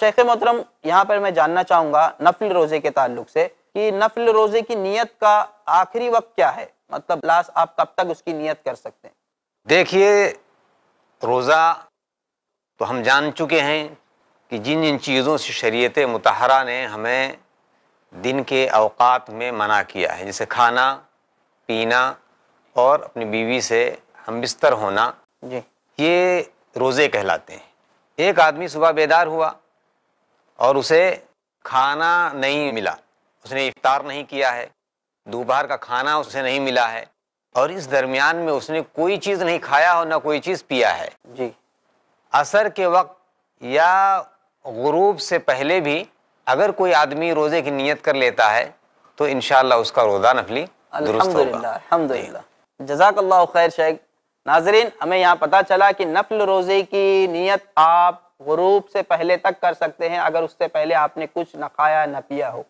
शेख मोहतरम यहाँ पर मैं जानना चाहूँगा नफल रोज़े के ताल्लुक से कि नफल रोज़े की नीयत का आखिरी वक्त क्या है मतलब लास्ट आप कब तक उसकी नीयत कर सकते हैं देखिए रोज़ा तो हम जान चुके हैं कि जिन जिन चीज़ों से शरीयत मतहरा ने हमें दिन के अवकात में मना किया है जैसे खाना पीना और अपनी बीवी से हम बिस्तर होना ये रोज़े कहलाते हैं एक आदमी सुबह बेदार हुआ और उसे खाना नहीं मिला उसने इफ्तार नहीं किया है दोपहर का खाना उसे नहीं मिला है और इस दरमियान में उसने कोई चीज़ नहीं खाया और ना कोई चीज़ पिया है जी असर के वक्त या गुरूब से पहले भी अगर कोई आदमी रोज़े की नीयत कर लेता है तो इन उसका रोज़ा नफली जजाकल्ला खैर शेख नाजरीन हमें यहाँ पता चला कि नफल रोज़े की नीयत आप गुरूब से पहले तक कर सकते हैं अगर उससे पहले आपने कुछ न खाया न पिया हो